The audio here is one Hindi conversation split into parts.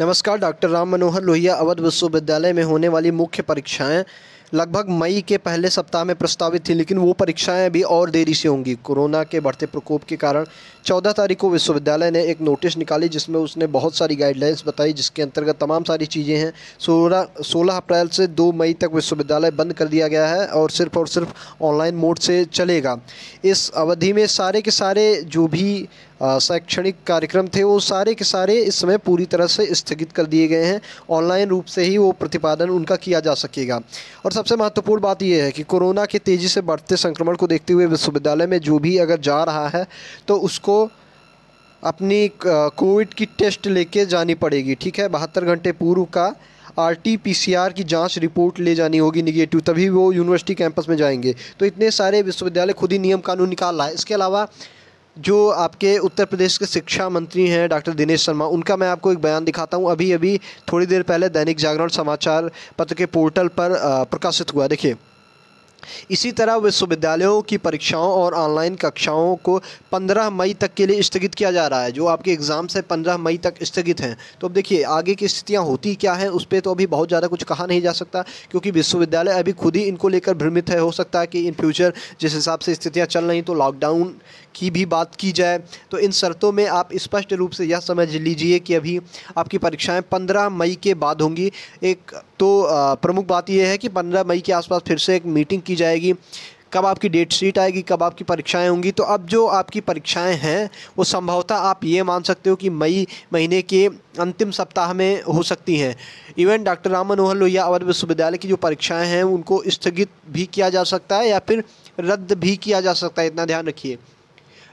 नमस्कार डॉक्टर राम मनोहर लोहिया अवध विश्वविद्यालय में होने वाली मुख्य परीक्षाएं लगभग मई के पहले सप्ताह में प्रस्तावित थी लेकिन वो परीक्षाएं अभी और देरी से होंगी कोरोना के बढ़ते प्रकोप के कारण 14 तारीख को विश्वविद्यालय ने एक नोटिस निकाली जिसमें उसने बहुत सारी गाइडलाइंस बताई जिसके अंतर्गत तमाम सारी चीज़ें हैं सोलह सोलह अप्रैल से दो मई तक विश्वविद्यालय बंद कर दिया गया है और सिर्फ और सिर्फ ऑनलाइन मोड से चलेगा इस अवधि में सारे के सारे जो भी शैक्षणिक कार्यक्रम थे वो सारे के सारे इस समय पूरी तरह से स्थगित कर दिए गए हैं ऑनलाइन रूप से ही वो प्रतिपादन उनका किया जा सकेगा और सबसे महत्वपूर्ण बात यह है कि कोरोना के तेज़ी से बढ़ते संक्रमण को देखते हुए विश्वविद्यालय में जो भी अगर जा रहा है तो उसको अपनी कोविड की टेस्ट लेके जानी पड़ेगी ठीक है बहत्तर घंटे पूर्व का R T P C R की जांच रिपोर्ट ले जानी होगी निगेटिव तभी वो यूनिवर्सिटी कैंपस में जाएंगे तो इतने सारे विश्वविद्यालय खुद ही नियम कानून निकाल रहा है इसके अलावा जो आपके उत्तर प्रदेश के शिक्षा मंत्री हैं डॉक्टर दिनेश शर्मा उनका मैं आपको एक बयान दिखाता हूँ अभी अभी थोड़ी देर पहले दैनिक जागरण समाचार पत्र के पोर्टल पर प्रकाशित हुआ देखिए इसी तरह विश्वविद्यालयों की परीक्षाओं और ऑनलाइन कक्षाओं को 15 मई तक के लिए स्थगित किया जा रहा है जो आपके एग्ज़ाम्स हैं 15 मई तक स्थगित हैं तो अब देखिए आगे की स्थितियाँ होती क्या हैं उस पर तो अभी बहुत ज़्यादा कुछ कहा नहीं जा सकता क्योंकि विश्वविद्यालय अभी खुद ही इनको लेकर भ्रमित है हो सकता है कि इन फ्यूचर जिस हिसाब से स्थितियाँ चल रही तो लॉकडाउन की भी बात की जाए तो इन शर्तों में आप स्पष्ट रूप से यह समझ लीजिए कि अभी आपकी परीक्षाएँ पंद्रह मई के बाद होंगी एक तो प्रमुख बात यह है कि पंद्रह मई के आसपास फिर से एक मीटिंग की जाएगी कब आपकी डेट शीट आएगी कब आपकी परीक्षाएं होंगी तो अब जो आपकी परीक्षाएं हैं वो संभवतः आप ये मान सकते हो कि मई महीने के अंतिम सप्ताह में हो सकती हैं इवन डॉक्टर राम मनोहर लोहिया अवध विश्वविद्यालय की जो परीक्षाएं हैं उनको स्थगित भी किया जा सकता है या फिर रद्द भी किया जा सकता है इतना ध्यान रखिए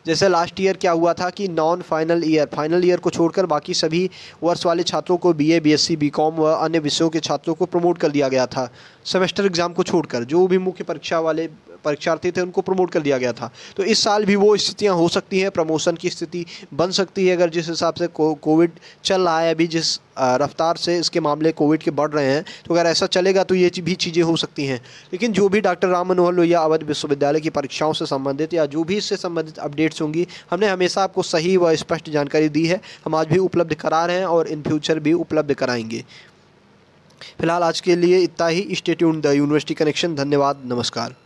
जैसे लास्ट ईयर क्या हुआ था कि non final year final year को छोड़कर बाकी सभी वर्ष वाले छात्रों को बीए बीएससी बीकॉम व अन्य विषयों के छात्रों को प्रमोट कर दिया गया था सेमेस्टर एग्ज़ाम को छोड़कर जो भी मुख्य परीक्षा वाले परीक्षार्थी थे उनको प्रमोट कर दिया गया था तो इस साल भी वो स्थितियाँ हो सकती हैं प्रमोशन की स्थिति बन सकती है अगर जिस हिसाब से कोविड चल रहा है अभी जिस रफ्तार से इसके मामले कोविड के बढ़ रहे हैं तो अगर ऐसा चलेगा तो ये भी चीज़ें हो सकती हैं लेकिन जो भी डॉक्टर राम मनोहर लोहिया अवध विश्वविद्यालय की परीक्षाओं से संबंधित या जो भी इससे संबंधित अपडेट्स होंगी हमने हमेशा आपको सही व स्पष्ट जानकारी दी है हम आज भी उपलब्ध करा रहे हैं और इन फ्यूचर भी उपलब्ध कराएंगे फिलहाल आज के लिए इतना ही स्टेट्यून द यूनिवर्सिटी कनेक्शन धन्यवाद नमस्कार